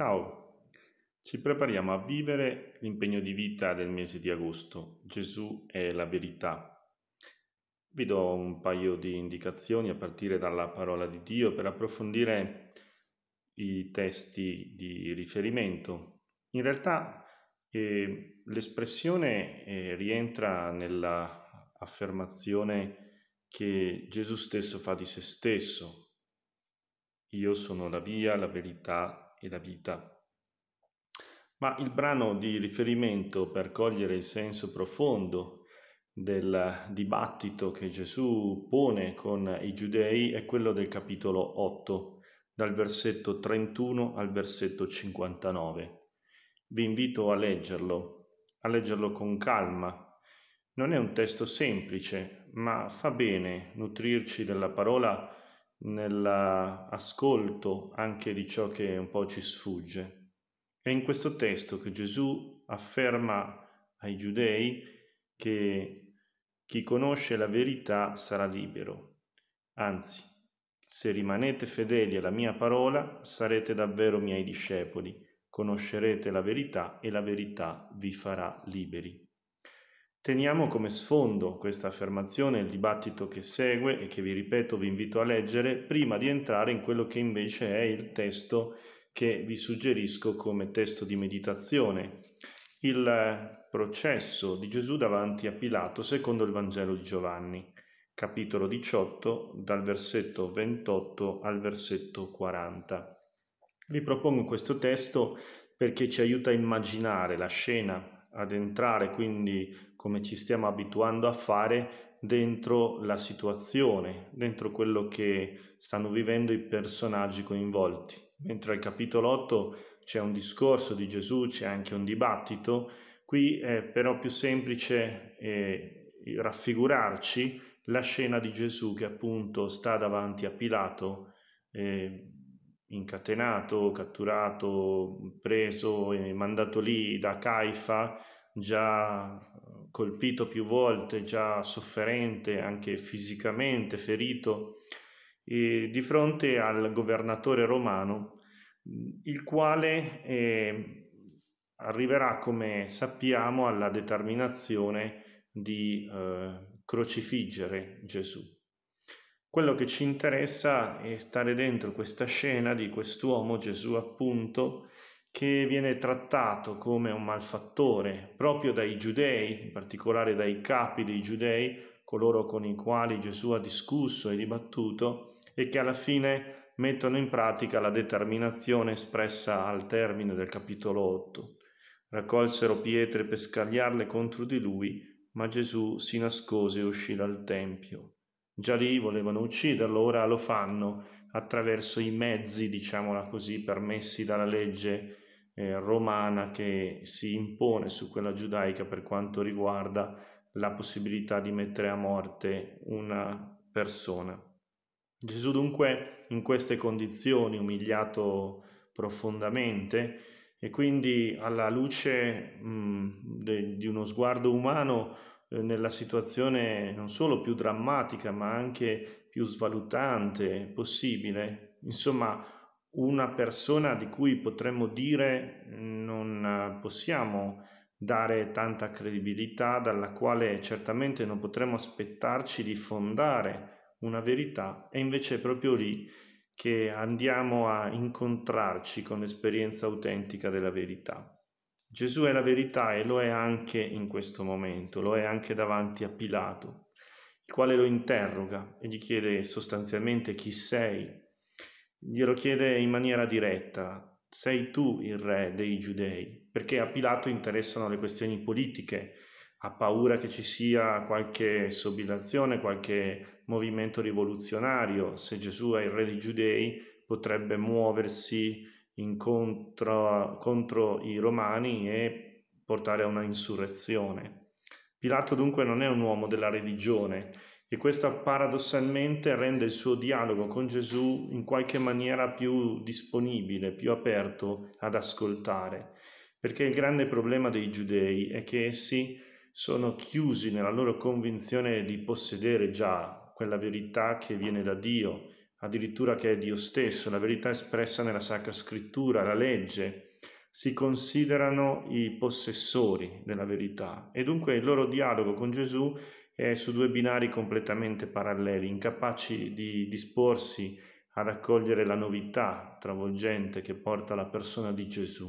Ciao, ci prepariamo a vivere l'impegno di vita del mese di agosto. Gesù è la verità. Vi do un paio di indicazioni a partire dalla parola di Dio per approfondire i testi di riferimento. In realtà eh, l'espressione eh, rientra nell'affermazione che Gesù stesso fa di se stesso. Io sono la via, la verità e la vita. Ma il brano di riferimento per cogliere il senso profondo del dibattito che Gesù pone con i giudei è quello del capitolo 8, dal versetto 31 al versetto 59. Vi invito a leggerlo, a leggerlo con calma. Non è un testo semplice, ma fa bene nutrirci della parola nell'ascolto anche di ciò che un po' ci sfugge. È in questo testo che Gesù afferma ai giudei che chi conosce la verità sarà libero. Anzi, se rimanete fedeli alla mia parola, sarete davvero miei discepoli, conoscerete la verità e la verità vi farà liberi. Teniamo come sfondo questa affermazione il dibattito che segue e che vi ripeto vi invito a leggere prima di entrare in quello che invece è il testo che vi suggerisco come testo di meditazione, il processo di Gesù davanti a Pilato secondo il Vangelo di Giovanni, capitolo 18 dal versetto 28 al versetto 40. Vi propongo questo testo perché ci aiuta a immaginare la scena, ad entrare quindi come ci stiamo abituando a fare dentro la situazione, dentro quello che stanno vivendo i personaggi coinvolti. Mentre al capitolo 8 c'è un discorso di Gesù, c'è anche un dibattito, qui è però più semplice eh, raffigurarci la scena di Gesù che appunto sta davanti a Pilato, eh, incatenato, catturato, preso e eh, mandato lì da Caifa, già colpito più volte, già sofferente anche fisicamente, ferito, di fronte al governatore romano, il quale eh, arriverà, come sappiamo, alla determinazione di eh, crocifiggere Gesù. Quello che ci interessa è stare dentro questa scena di quest'uomo Gesù appunto che viene trattato come un malfattore proprio dai giudei, in particolare dai capi dei giudei, coloro con i quali Gesù ha discusso e dibattuto, e che alla fine mettono in pratica la determinazione espressa al termine del capitolo 8. Raccolsero pietre per scagliarle contro di lui, ma Gesù si nascose e uscì dal Tempio. Già lì volevano ucciderlo, ora lo fanno attraverso i mezzi, diciamola così, permessi dalla legge eh, romana che si impone su quella giudaica per quanto riguarda la possibilità di mettere a morte una persona. Gesù dunque in queste condizioni umiliato profondamente e quindi alla luce mh, mm, de, di uno sguardo umano eh, nella situazione non solo più drammatica ma anche più svalutante possibile, insomma una persona di cui potremmo dire non eh, possiamo dare tanta credibilità, dalla quale certamente non potremmo aspettarci di fondare una verità, è invece proprio lì che andiamo a incontrarci con l'esperienza autentica della verità. Gesù è la verità e lo è anche in questo momento, lo è anche davanti a Pilato, il quale lo interroga e gli chiede sostanzialmente chi sei, glielo chiede in maniera diretta, sei tu il re dei giudei, perché a Pilato interessano le questioni politiche, ha paura che ci sia qualche sobillazione, qualche movimento rivoluzionario, se Gesù è il re dei giudei potrebbe muoversi contro, contro i romani e portare a una insurrezione. Pilato dunque non è un uomo della religione, e questo paradossalmente rende il suo dialogo con Gesù in qualche maniera più disponibile, più aperto ad ascoltare, perché il grande problema dei giudei è che essi sono chiusi nella loro convinzione di possedere già quella verità che viene da Dio, addirittura che è Dio stesso, la verità espressa nella Sacra Scrittura, la legge, si considerano i possessori della verità e dunque il loro dialogo con Gesù è su due binari completamente paralleli, incapaci di disporsi ad accogliere la novità travolgente che porta la persona di Gesù.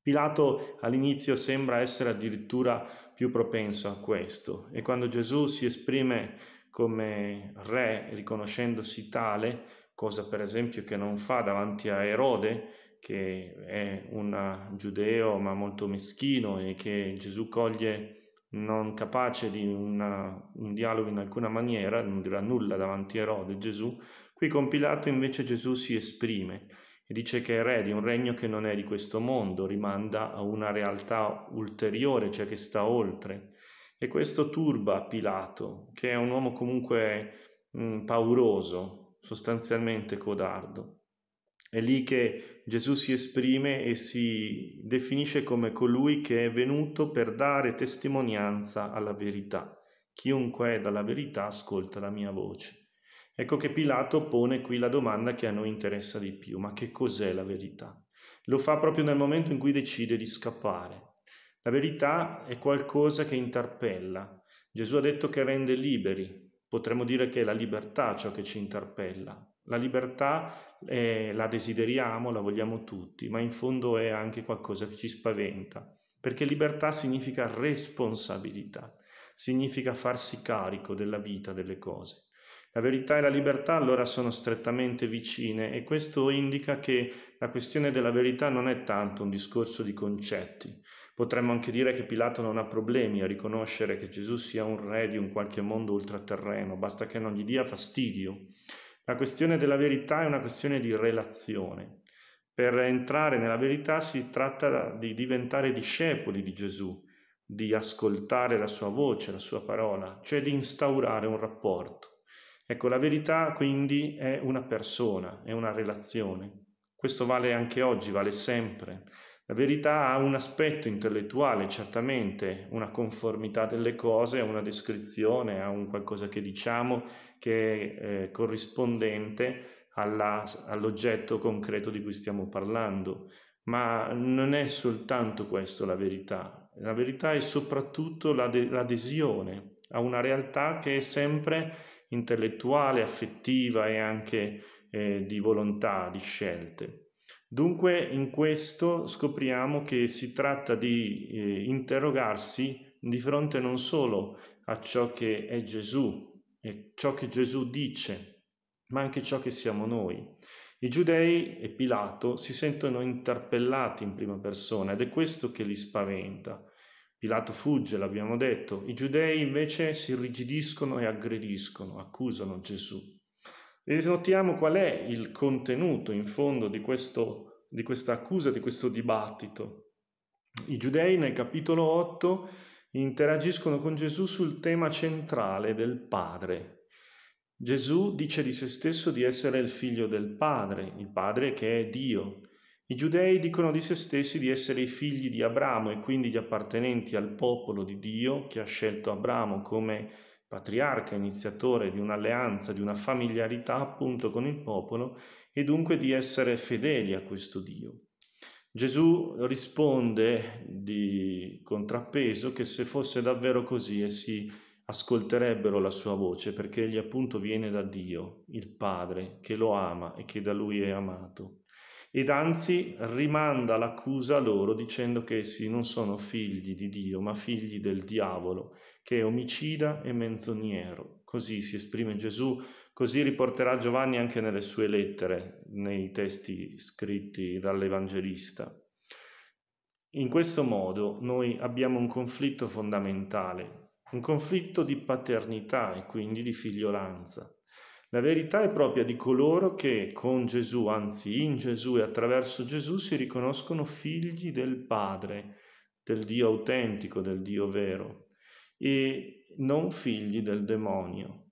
Pilato all'inizio sembra essere addirittura più propenso a questo e quando Gesù si esprime come re riconoscendosi tale, cosa per esempio che non fa davanti a Erode, che è un giudeo ma molto meschino e che Gesù coglie non capace di una, un dialogo in alcuna maniera, non dirà nulla davanti a Erode Gesù, qui con Pilato invece Gesù si esprime e dice che è re di un regno che non è di questo mondo, rimanda a una realtà ulteriore, cioè che sta oltre. E questo turba Pilato, che è un uomo comunque mh, mm, pauroso, sostanzialmente codardo. È lì che Gesù si esprime e si definisce come colui che è venuto per dare testimonianza alla verità. Chiunque è dalla verità ascolta la mia voce. Ecco che Pilato pone qui la domanda che a noi interessa di più, ma che cos'è la verità? Lo fa proprio nel momento in cui decide di scappare. La verità è qualcosa che interpella. Gesù ha detto che rende liberi, Potremmo dire che è la libertà ciò che ci interpella. La libertà eh, la desideriamo, la vogliamo tutti, ma in fondo è anche qualcosa che ci spaventa, perché libertà significa responsabilità, significa farsi carico della vita, delle cose. La verità e la libertà allora sono strettamente vicine e questo indica che la questione della verità non è tanto un discorso di concetti, Potremmo anche dire che Pilato non ha problemi a riconoscere che Gesù sia un re di un qualche mondo ultraterreno, basta che non gli dia fastidio. La questione della verità è una questione di relazione. Per entrare nella verità si tratta di diventare discepoli di Gesù, di ascoltare la sua voce, la sua parola, cioè di instaurare un rapporto. Ecco, la verità quindi è una persona, è una relazione. Questo vale anche oggi, vale sempre. La verità ha un aspetto intellettuale, certamente, una conformità delle cose, una descrizione, ha un qualcosa che diciamo che è eh, corrispondente alla, all'oggetto concreto di cui stiamo parlando, ma non è soltanto questo la verità. La verità è soprattutto l'ade- l'adesione a una realtà che è sempre intellettuale, affettiva e anche eh, di volontà, di scelte. Dunque in questo scopriamo che si tratta di eh, interrogarsi di fronte non solo a ciò che è Gesù e ciò che Gesù dice, ma anche ciò che siamo noi. I giudei e Pilato si sentono interpellati in prima persona ed è questo che li spaventa. Pilato fugge, l'abbiamo detto, i giudei invece si irrigidiscono e aggrediscono, accusano Gesù. E notiamo qual è il contenuto in fondo di, questo, di questa accusa, di questo dibattito. I giudei nel capitolo 8 interagiscono con Gesù sul tema centrale del Padre. Gesù dice di se stesso di essere il figlio del Padre, il Padre che è Dio. I giudei dicono di se stessi di essere i figli di Abramo e quindi di appartenenti al popolo di Dio che ha scelto Abramo come patriarca iniziatore di un'alleanza, di una familiarità appunto con il popolo e dunque di essere fedeli a questo Dio. Gesù risponde di contrappeso che se fosse davvero così essi ascolterebbero la sua voce perché egli appunto viene da Dio, il Padre, che lo ama e che da lui è amato. Ed anzi rimanda l'accusa loro dicendo che essi non sono figli di Dio ma figli del diavolo che è omicida e menzogniero. Così si esprime Gesù, così riporterà Giovanni anche nelle sue lettere, nei testi scritti dall'Evangelista. In questo modo noi abbiamo un conflitto fondamentale, un conflitto di paternità e quindi di figliolanza. La verità è propria di coloro che con Gesù, anzi in Gesù e attraverso Gesù, si riconoscono figli del Padre, del Dio autentico, del Dio vero e non figli del demonio.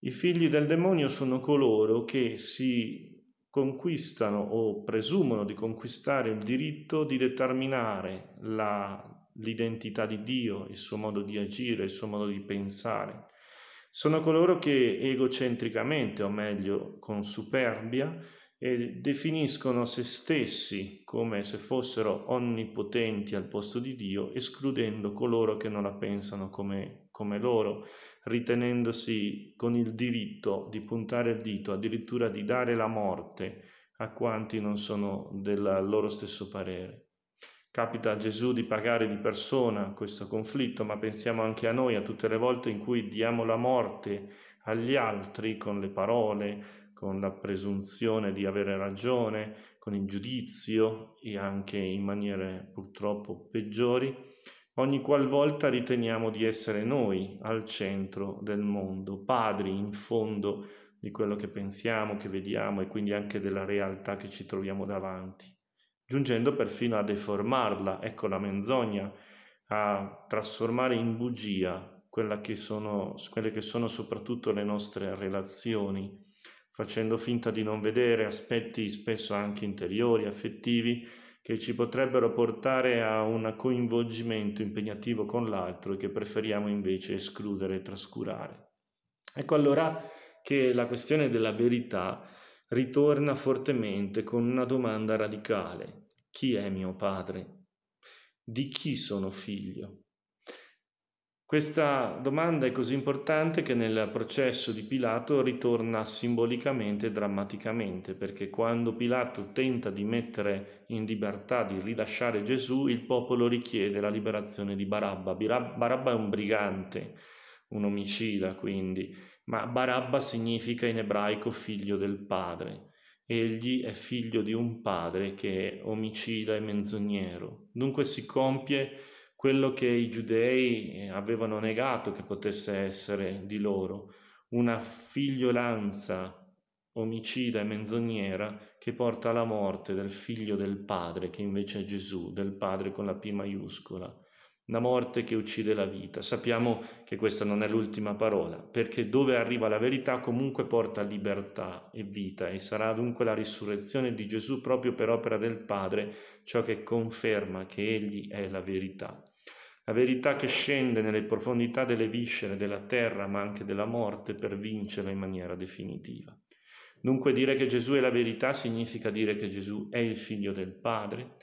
I figli del demonio sono coloro che si conquistano o presumono di conquistare il diritto di determinare la, l'identità di Dio, il suo modo di agire, il suo modo di pensare. Sono coloro che egocentricamente, o meglio con superbia, e definiscono se stessi come se fossero onnipotenti al posto di Dio, escludendo coloro che non la pensano come, come loro, ritenendosi con il diritto di puntare il dito, addirittura di dare la morte a quanti non sono del loro stesso parere. Capita a Gesù di pagare di persona questo conflitto, ma pensiamo anche a noi, a tutte le volte in cui diamo la morte agli altri con le parole, con la presunzione di avere ragione, con il giudizio e anche in maniere purtroppo peggiori, ogni qualvolta riteniamo di essere noi al centro del mondo, padri in fondo di quello che pensiamo, che vediamo e quindi anche della realtà che ci troviamo davanti, giungendo perfino a deformarla, ecco la menzogna, a trasformare in bugia che sono, quelle che sono soprattutto le nostre relazioni facendo finta di non vedere aspetti spesso anche interiori, affettivi, che ci potrebbero portare a un coinvolgimento impegnativo con l'altro e che preferiamo invece escludere e trascurare. Ecco allora che la questione della verità ritorna fortemente con una domanda radicale. Chi è mio padre? Di chi sono figlio? Questa domanda è così importante che nel processo di Pilato ritorna simbolicamente e drammaticamente, perché quando Pilato tenta di mettere in libertà, di rilasciare Gesù, il popolo richiede la liberazione di Barabba. Barabba è un brigante, un omicida quindi, ma Barabba significa in ebraico figlio del padre. Egli è figlio di un padre che è omicida e menzognero. Dunque si compie quello che i giudei eh, avevano negato che potesse essere di loro, una figliolanza omicida e menzognera che porta alla morte del figlio del padre, che invece è Gesù, del padre con la P maiuscola, una morte che uccide la vita. Sappiamo che questa non è l'ultima parola, perché dove arriva la verità comunque porta libertà e vita e sarà dunque la risurrezione di Gesù proprio per opera del Padre ciò che conferma che Egli è la verità la verità che scende nelle profondità delle viscere della terra ma anche della morte per vincerla in maniera definitiva. Dunque dire che Gesù è la verità significa dire che Gesù è il figlio del Padre,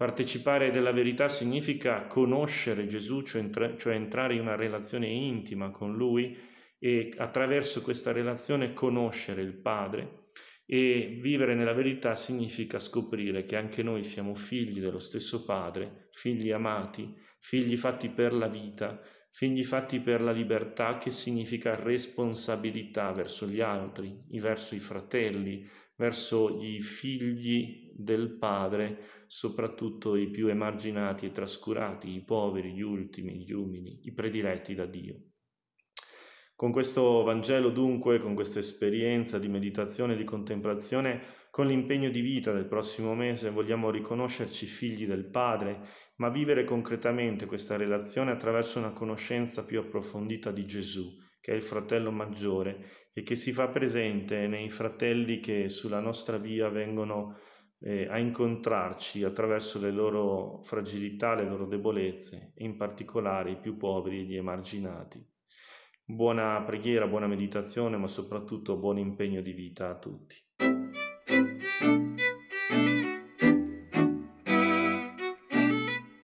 Partecipare della verità significa conoscere Gesù, cioè, entra- cioè, entrare in una relazione intima con Lui e attraverso questa relazione conoscere il Padre. E vivere nella verità significa scoprire che anche noi siamo figli dello stesso Padre, figli amati, figli fatti per la vita, figli fatti per la libertà che significa responsabilità verso gli altri, verso i fratelli, verso i figli del Padre, soprattutto i più emarginati e trascurati, i poveri, gli ultimi, gli umili, i prediletti da Dio. Con questo Vangelo dunque, con questa esperienza di meditazione e di contemplazione, con l'impegno di vita del prossimo mese vogliamo riconoscerci figli del Padre ma vivere concretamente questa relazione attraverso una conoscenza più approfondita di Gesù, che è il fratello maggiore e che si fa presente nei fratelli che sulla nostra via vengono eh, a incontrarci attraverso le loro fragilità, le loro debolezze, in particolare i più poveri e gli emarginati. Buona preghiera, buona meditazione, ma soprattutto buon impegno di vita a tutti.